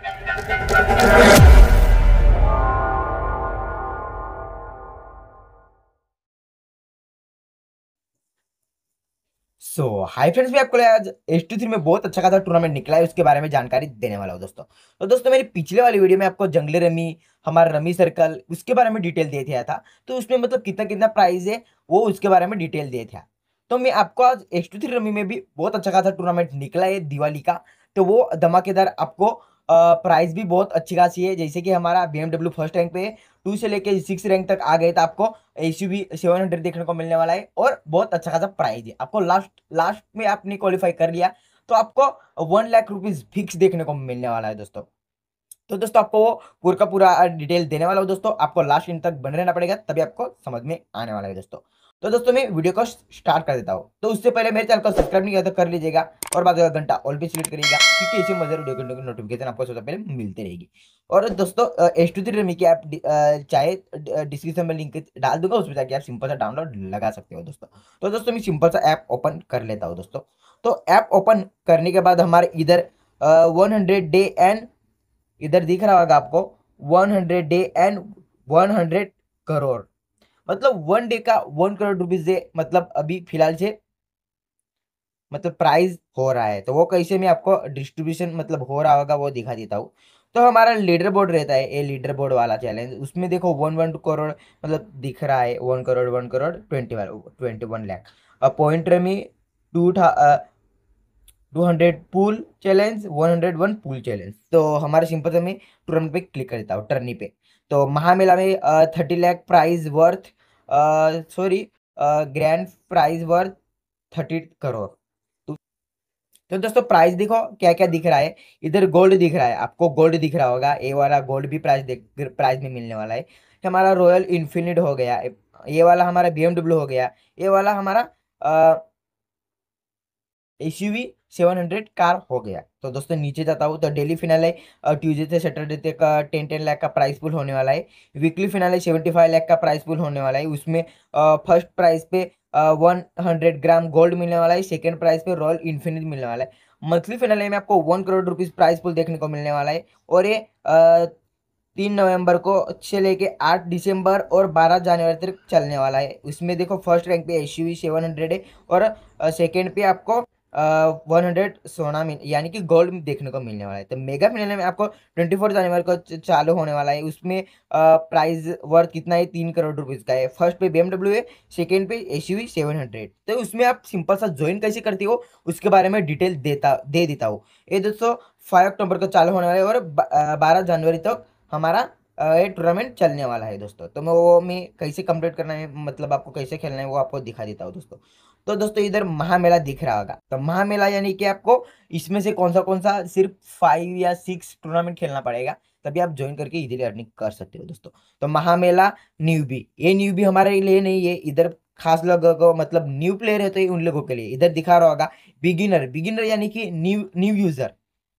सो hi friends मैं आपको आज एस टू थ्री में बहुत अच्छा खासा टूर्नामेंट निकला है उसके बारे में जानकारी देने वाला हूँ दोस्तों तो दोस्तों मेरी पिछले वाली वीडियो में आपको जंगली रमी हमारा रमी सर्कल उसके बारे में डिटेल दे दिया था तो उसमें मतलब कितना कितना प्राइस है वो उसके बारे में डिटेल दे दिया तो मैं आपको आज एस टू थ्री रमी में भी बहुत अच्छा खासा टूर्नामेंट निकला है दिवाली का तो वो धमाकेदार आपको प्राइस भी बहुत अच्छी खासी है जैसे कि हमारा बी एमडब्ल्यू फर्स्ट रैंक पे टू से लेके सिक्स रैंक तक आ गए तो आपको A C B seven hundred देखने को मिलने वाला है और बहुत अच्छा खासा प्राइज है आपको लास्ट लास्ट में आपने क्वालिफाई कर लिया तो आपको वन लाख रुपीज़ फिक्स देखने को मिलने वाला है दोस्तों तो दोस्तों आपको वो पूरा का पूरा डिटेल देने वाला हो दोस्तों आपको लास्ट इन तक बने रहना पड़ेगा तभी आपको समझ में आने वाला है दोस्तों तो दोस्तों मैं वीडियो को स्टार्ट कर देता हूँ तो उससे पहले मेरे चैनल को सब्सक्राइब नहीं किया तो कर लीजिएगा और बाद घंटा ऑल भी सिलेक्ट करिएगा क्योंकि इसी मजे वीडियो घंटे की नोटिफिकेशन आपको सबसे पहले मिलती रहेगी और दोस्तों एस टू थ्री रमी की ऐप चाहे डिस्क्रिप्शन में लिंक डाल दूंगा उसमें जाकर आप सिंपल सा डाउनलोड लगा सकते हो दोस्तों तो दोस्तों मैं सिंपल सा ऐप ओपन कर लेता हूँ दोस्तों तो ऐप ओपन करने के बाद हमारे इधर वन डे एंड इधर दिख रहा होगा आपको one day and one crore मतलब वन डे का वन करोड़ रुपीज से मतलब अभी फिलहाल से मतलब प्राइस हो रहा है तो वो कैसे मैं आपको डिस्ट्रीब्यूशन मतलब हो रहा होगा वो दिखा देता हूँ तो हमारा लीडर बोर्ड रहता है ये लीडर बोर्ड वाला चैलेंज उसमें देखो वन वन करोड़ मतलब दिख रहा है one crore one crore twenty one twenty one lakh और पॉइंटर में two two hundred pool challenge one hundred one pool challenge तो हमारे सिंपल से मैं टर्न पे क्लिक कर देता हूँ टर्नी पे तो महामेला में thirty lakh prize worth sorry grand prize worth thirty crore तो दोस्तों प्राइस देखो क्या क्या दिख रहा है इधर गोल्ड दिख रहा है आपको गोल्ड दिख रहा होगा ए वाला गोल्ड भी प्राइस प्राइस में मिलने वाला है हमारा रॉयल इन्फिनिट हो गया ये वाला हमारा बी हो गया ये वाला हमारा S uh, seven hundred car हो गया तो दोस्तों नीचे जाता हूँ तो डेली फिनाल है ट्यूजडे से सैटरडे तक टेन टेन लाख का प्राइस पुल होने वाला है वीकली फिनाल है सेवेंटी फाइव लाख का प्राइस पुल होने वाला है उसमें फर्स्ट प्राइस पे वन हंड्रेड ग्राम गोल्ड मिलने वाला है सेकेंड प्राइस पे रॉयल इन्फिनिट मिलने वाला है मंथली फिनाल में आपको one crore rupees price pool देखने को मिलने वाला है और ये तीन नवंबर को से लेके आठ दिसंबर और बारह जनवरी तक चलने वाला है उसमें देखो फर्स्ट रैंक पे S U V seven hundred है और सेकेंड पे आपको वन हंड्रेड सोना यानी कि गोल्ड देखने को मिलने वाला है तो मेगा फिनल में आपको ट्वेंटी फोर जनवरी को चालू होने वाला है उसमें प्राइस वर्थ कितना है तीन करोड़ रुपीज़ का है फर्स्ट पे बी है सेकेंड पे A C V seven hundred तो उसमें आप सिंपल सा ज्वाइन कैसे करती हो उसके बारे में डिटेल देता दे देता हूँ ये दोस्तों फाइव अक्टूबर को चालू होने वाला है और बारह जनवरी तक हमारा ये टूर्नामेंट चलने वाला है दोस्तों तो मैं वो मैं कैसे कंप्लीट करना है मतलब आपको कैसे खेलना है वो आपको दिखा देता हूँ दोस्तों तो दोस्तों इधर महामेला दिख रहा होगा तो महामेला यानी कि आपको इसमें से कौन सा कौन सा सिर्फ फाइव या सिक्स टूर्नामेंट खेलना पड़ेगा तभी आप ज्वाइन करके इजीली अर्निंग कर सकते हो दोस्तों तो महामेला बी ये बी हमारे लिए नहीं है इधर खास लोगों को मतलब न्यू प्लेयर है तो ये उन लोगों के लिए इधर दिखा रहा होगा बिगिनर बिगिनर यानी कि न्यू न्यू यूजर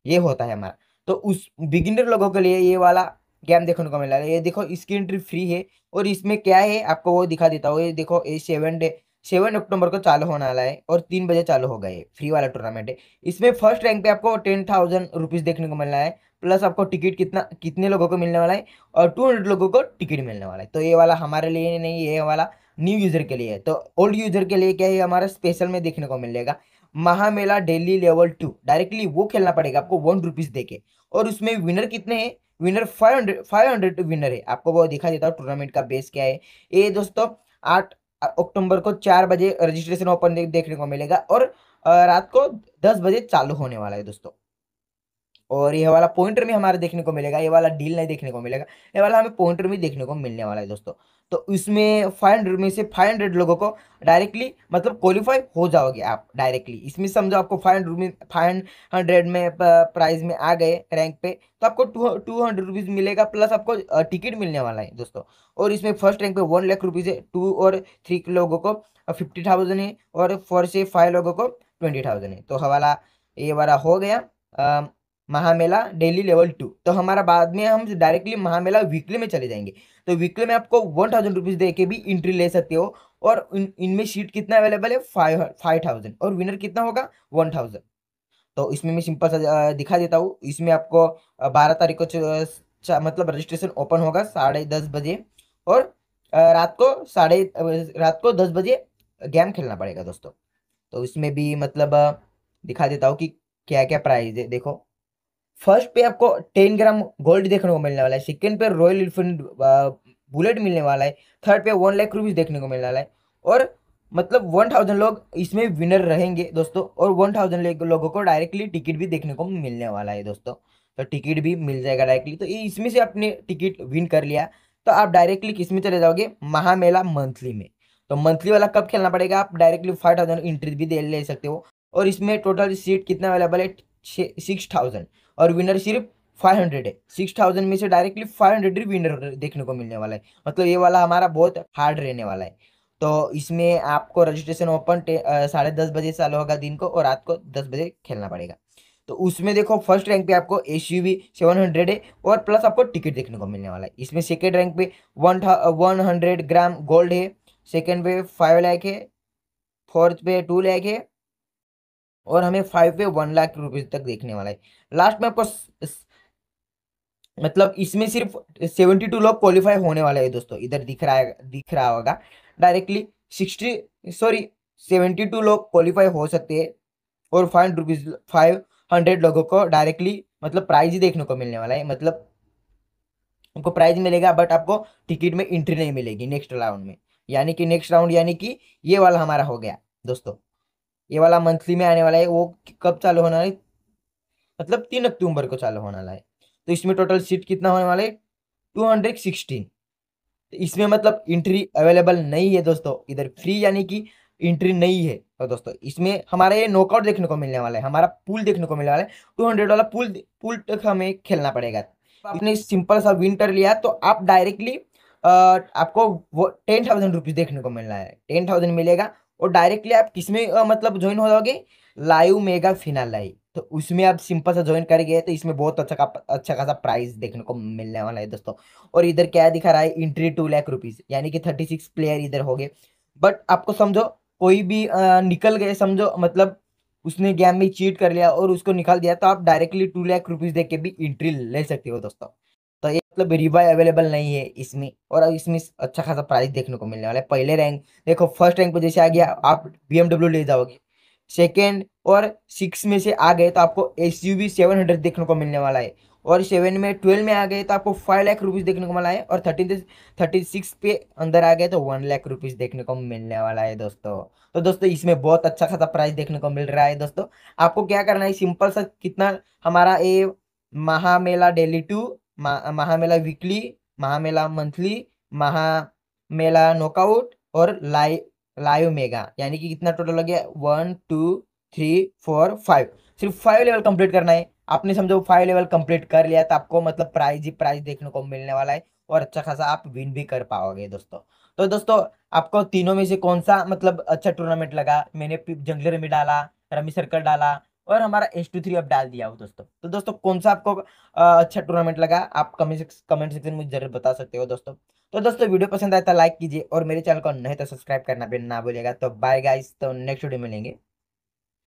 ये होता है हमारा तो उस बिगिनर लोगों के लिए ये वाला गेम देखने को मिला है ये देखो इसकी एंट्री फ्री है और इसमें क्या है आपको वो दिखा देता हूँ ये देखो a seven day seven October को चालू होने वाला है और तीन बजे चालू होगा ये फ्री वाला टूर्नामेंट है इसमें फर्स्ट रैंक पे आपको टेन थाउजेंड रुपीज़ देखने को मिलना है प्लस आपको टिकट कितना कितने लोगों को मिलने वाला है और टू हंड्रेड लोगों को टिकट मिलने वाला है तो ये वाला हमारे लिए नहीं ये वाला न्यू यूज़र के लिए है तो ओल्ड यूज़र के लिए क्या है हमारा स्पेशल में देखने को मिलेगा महामेला डेली लेवल टू डायरेक्टली वो खेलना पड़ेगा आपको वन रुपीज़ दे और उसमें विनर कितने हैं winner five hundred five hundred winner है आपको वो दिखा देता हूँ टूर्नामेंट का बेस क्या है ये दोस्तों आठ अक्टूबर को चार बजे रजिस्ट्रेशन ओपन देखने को मिलेगा और रात को दस बजे चालू होने वाला है दोस्तों और ये वाला पॉइंटर भी हमारे देखने को मिलेगा ये वाला डील नहीं देखने को मिलेगा ये वाला हमें पॉइंटर भी देखने को मिलने वाला है दोस्तों तो उसमें फाइव हंड्रेड में से फाइव हंड्रेड लोगों को डायरेक्टली मतलब क्वालिफाई हो जाओगे आप डायरेक्टली इसमें समझो आपको फाइव हंड्रेड में फाइव हंड्रेड में प्राइज में आ गए रैंक पे तो आपको टू टू हंड्रेड रुपीज़ मिलेगा प्लस आपको टिकट मिलने वाला है दोस्तों और इसमें फर्स्ट रैंक पे वन लाख रुपीज़ है टू और थ्री लोगों को फिफ्टी थाउजेंड है और फोर से फाइव लोगों को ट्वेंटी थाउजेंड है तो हवाला ये वाला हो गया महामेला डेली लेवल टू तो हमारा बाद में हम डायरेक्टली महामेला वीकली में चले जाएंगे तो वीकली में आपको वन थाउजेंड रुपीज़ दे के भी एंट्री ले सकते हो और इनमें इन सीट कितना अवेलेबल है फाइव फाइव थाउजेंड और विनर कितना होगा वन थाउजेंड तो इसमें मैं सिंपल सा दिखा देता हूँ इसमें आपको बारह तारीख को मतलब रजिस्ट्रेशन ओपन होगा साढ़े दस बजे और रात को साढ़े रात को दस बजे गेम खेलना पड़ेगा दोस्तों तो इसमें भी मतलब दिखा देता हूँ कि क्या क्या प्राइज है देखो फर्स्ट पे आपको टेन ग्राम गोल्ड देखने को मिलने वाला है सेकेंड पे रॉयल इनफील्ड बुलेट मिलने वाला है थर्ड पे वन लाख रुपीज़ देखने को मिलने वाला है और मतलब वन थाउजेंड लोग इसमें विनर रहेंगे दोस्तों और वन थाउजेंड लोगों को डायरेक्टली टिकट भी देखने को मिलने वाला है दोस्तों तो टिकट भी मिल जाएगा डायरेक्टली तो इसमें से आपने टिकट विन कर लिया तो आप डायरेक्टली किसमें चले जाओगे महामेला मंथली में तो मंथली वाला कब खेलना पड़ेगा आप डायरेक्टली फाइव थाउजेंड इंट्री भी दे ले सकते हो और इसमें टोटल सीट कितना अवेलेबल है सिक्स थाउजेंड और विनर सिर्फ फाइव हंड्रेड है सिक्स थाउजेंड में से डायरेक्टली फाइव हंड्रेड ही विनर देखने को मिलने वाला है मतलब ये वाला हमारा बहुत हार्ड रहने वाला है तो इसमें आपको रजिस्ट्रेशन ओपन साढ़े दस बजे चालू होगा दिन को और रात को दस बजे खेलना पड़ेगा तो उसमें देखो फर्स्ट रैंक पे आपको S U V seven hundred है और प्लस आपको टिकट देखने को मिलने वाला है इसमें सेकेंड रैंक पे one one hundred gram gold है सेकेंड पे फाइव लैख है फोर्थ पे टू लैक है और हमें फाइव पे वन लाख रुपीज तक देखने वाला है लास्ट में आपको मतलब इसमें सिर्फ सेवेंटी टू लोग क्वालिफाई होने वाले हैं दोस्तों इधर दिख रहा है दिख रहा होगा directly sixty sorry seventy two लोग क्वालिफाई हो सकते हैं और फाइव रुपीज फाइव हंड्रेड लोगों को डायरेक्टली मतलब प्राइज ही देखने को मिलने वाला है मतलब आपको प्राइज मिलेगा बट आपको टिकट में एंट्री नहीं मिलेगी नेक्स्ट राउंड में यानी कि नेक्स्ट राउंड यानी कि ये वाला हमारा हो गया दोस्तों ये वाला मंथली में आने वाला है वो कब चालू होना है मतलब तीन अक्टूबर को चालू होने वाला है तो इसमें टोटल सीट कितना होने वाला है टू तो इसमें मतलब इंट्री अवेलेबल नहीं है दोस्तों इधर फ्री यानी कि इंट्री नहीं है तो दोस्तों इसमें हमारा ये नॉकआउट देखने को मिलने वाला है हमारा पुल देखने को मिलने वाला है टू हंड्रेड वाला पुल पुल तक हमें खेलना पड़ेगा आपने सिंपल सा विंटर लिया तो आप डायरेक्टली आपको वो टेन थाउजेंड रुपीज देखने को मिलना है टेन थाउजेंड मिलेगा और डायरेक्टली आप किस में मतलब ज्वाइन हो जाओगे लाइव मेगा फिनाल लाइव तो उसमें आप सिंपल सा ज्वाइन कर गए तो इसमें बहुत अच्छा का अच्छा खासा प्राइस देखने को मिलने वाला है दोस्तों और इधर क्या दिखा रहा है इंट्री टू लैख रुपीज़ यानी कि थर्टी सिक्स प्लेयर इधर हो गए बट आपको समझो कोई भी आ, निकल गए समझो मतलब उसने गेम में चीट कर लिया और उसको निकाल दिया तो आप डायरेक्टली टू लैख रुपीज़ दे के भी इंट्री ले सकते हो दोस्तों मतलब रिवाई अवेलेबल नहीं है इसमें और इसमें अच्छा खासा प्राइस देखने को मिलने वाला है पहले रैंक देखो फर्स्ट रैंक पर जैसे आ गया आप बी ले जाओगे सेकेंड और सिक्स में से आ गए तो आपको एस यू देखने को मिलने वाला है और सेवन में ट्वेल्व में आ गए तो आपको फाइव लाख रुपीज़ देखने को मिला है और थर्टीन थर्टी सिक्स पे अंदर आ गए तो वन लाख रुपीज़ देखने को मिलने वाला है दोस्तों तो दोस्तों इसमें बहुत अच्छा खासा प्राइस देखने को मिल रहा है दोस्तों आपको क्या करना है सिंपल सा कितना हमारा ये महामेला डेली टू महामेला वीकली महामेला मंथली महामेला नॉकआउट और लाइव लाइव मेगा यानी कि कितना टोटल हो गया one two three four five सिर्फ फाइव लेवल कंप्लीट करना है आपने समझो फाइव लेवल कंप्लीट कर लिया तो आपको मतलब प्राइज ही प्राइज देखने को मिलने वाला है और अच्छा खासा आप विन भी कर पाओगे दोस्तों तो दोस्तों आपको तीनों में से कौन सा मतलब अच्छा टूर्नामेंट लगा मैंने जंगलर में डाला रमी सर्कल डाला और हमारा एच टू थ्री अब डाल दिया हो दोस्तों तो दोस्तों कौन सा आपको अच्छा टूर्नामेंट लगा आप कमेंट कमेंट सेक्शन में जरूर बता सकते हो दोस्तों तो दोस्तों वीडियो पसंद आया तो लाइक कीजिए और मेरे चैनल को नहीं तो सब्सक्राइब करना भी ना भूलेगा तो बाय गाइस तो नेक्स्ट वीडियो मिलेंगे